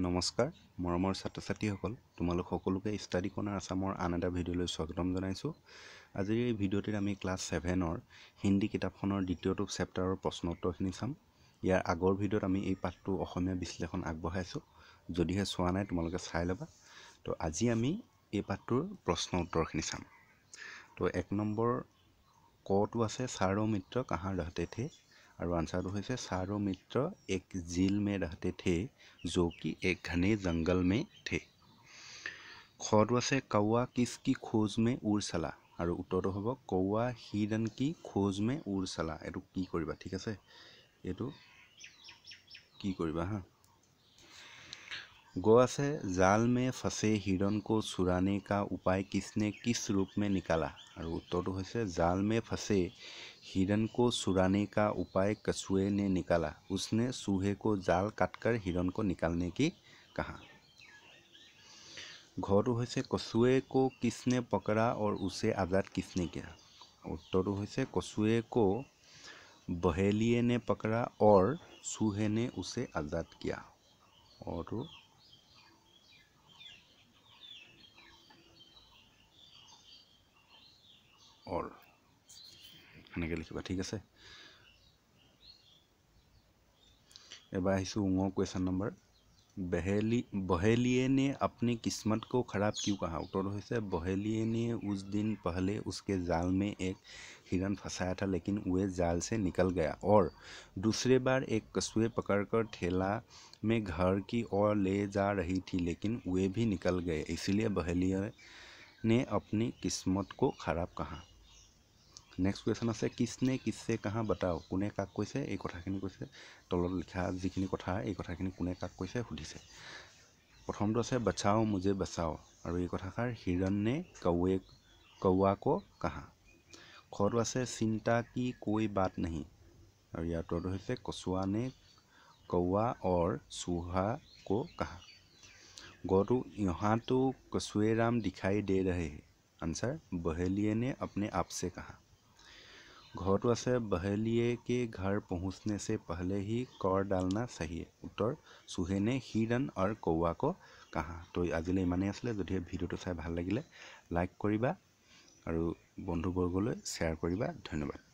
নমস্কাৰ মৰমৰ ছাত্ৰ ছাত্ৰীসকল তোমালোক সকলোকে ষ্টাডি কৰ্ণাৰ আছামৰ আন এটা ভিডিঅ'লৈ স্বাগতম জনাইছোঁ আজিৰ এই ভিডিঅ'টিত আমি ক্লাছ ছেভেনৰ হিন্দী কিতাপখনৰ দ্বিতীয়টো চেপ্টাৰৰ প্ৰশ্ন উত্তৰখিনি চাম ইয়াৰ আগৰ ভিডিঅ'ত আমি এই পাঠটো অসমীয়া বিশ্লেষণ আগবঢ়াইছোঁ যদিহে চোৱা নাই তোমালোকে চাই ল'বা তো আজি আমি এই পাঠটোৰ প্ৰশ্ন উত্তৰখিনি চাম তো এক নম্বৰ কটো আছে ছাৰ মিত্ৰ কাহাৰ দহতে থে আৰু আনচাৰটো হৈছে চাৰো মিত্ৰ এক জিল মে ৰাহতে থে কি এক ঘানে জংগল মে থে খটো আছে কাৱা কিছ কি খোজ মে উৰ চালা আৰু উত্তৰটো হ'ব কৌৱা হি ডান কি খোজ মে উৰ চালা এইটো কি কৰিবা ঠিক আছে এইটো কি কৰিবা হা गोवा से जाल में फंसे हिरण को सुराने का उपाय किसने किस रूप में निकाला और उत्तर तो जाल में फंसे हिरण को सुराने का उपाय कछुए ने निकाला उसने सूहे को जाल काटकर हिरण को निकालने की कहा घर कछुए को किसने पकड़ा और उसे आज़ाद किसने किया उत्तर तो হৈছে কচুৱে को बहेलिए ने पकड़ा और চুহে ने उसे आज़ाद किया और और এনেকৈ লিখিবা ठीक আছে এবাৰ আহিছোঁ ঙৰ बहेली बहेलिए ने अपनी किस्मत को ख़राब क्यों कहा उत्तर से बहेलिए ने उस दिन पहले उसके जाल में एक हिरण फंसाया था लेकिन वह जाल से निकल गया और दूसरे बार एक कछुए पकड़कर ठेला में घर की ओर ले जा रही थी लेकिन वे भी निकल गए इसलिए बहेलिए ने अपनी किस्मत को ख़राब कहा নেক্সট কুৱেশ্যন আছে কৃষ্ণে কিছে কাহাঁ বাটাও কোনে কাক কৈছে এই কথাখিনি কৈছে তলত লিখা যিখিনি কথা এই কথাখিনি কোনে কাক কৈছে সুধিছে প্ৰথমটো আছে বচাও মোজে বচাও আৰু এই কথাষাৰ হিৰণনে কৌৱে কৌৱাক কাহাঁ খটো আছে চিন্তা কি কৈ বাট নাহি আৰু ইয়াৰ উত্তৰটো হৈছে কচুৱানে কৌৱা অৰ চুহা কো কাহাঁ গটো ইহঁতো কচুৱে ৰাম দিখাই দে ৰাহে আনচাৰ বহেলিয়েনে আপনে আপছে কাহাঁ ঘৰটো আছে বহেলিয়ে কে ঘৰ পহুঁচনে চে পহলে হি কৰ ডালনা চাহিয়ে উত্তৰ চুহেনে হিৰণ অৰ কৌৱাক কাহাঁ তো আজিলৈ ইমানেই আছিলে যদিহে ভিডিঅ'টো চাই ভাল লাগিলে লাইক কৰিবা আৰু বন্ধুবৰ্গলৈ শ্বেয়াৰ কৰিবা ধন্যবাদ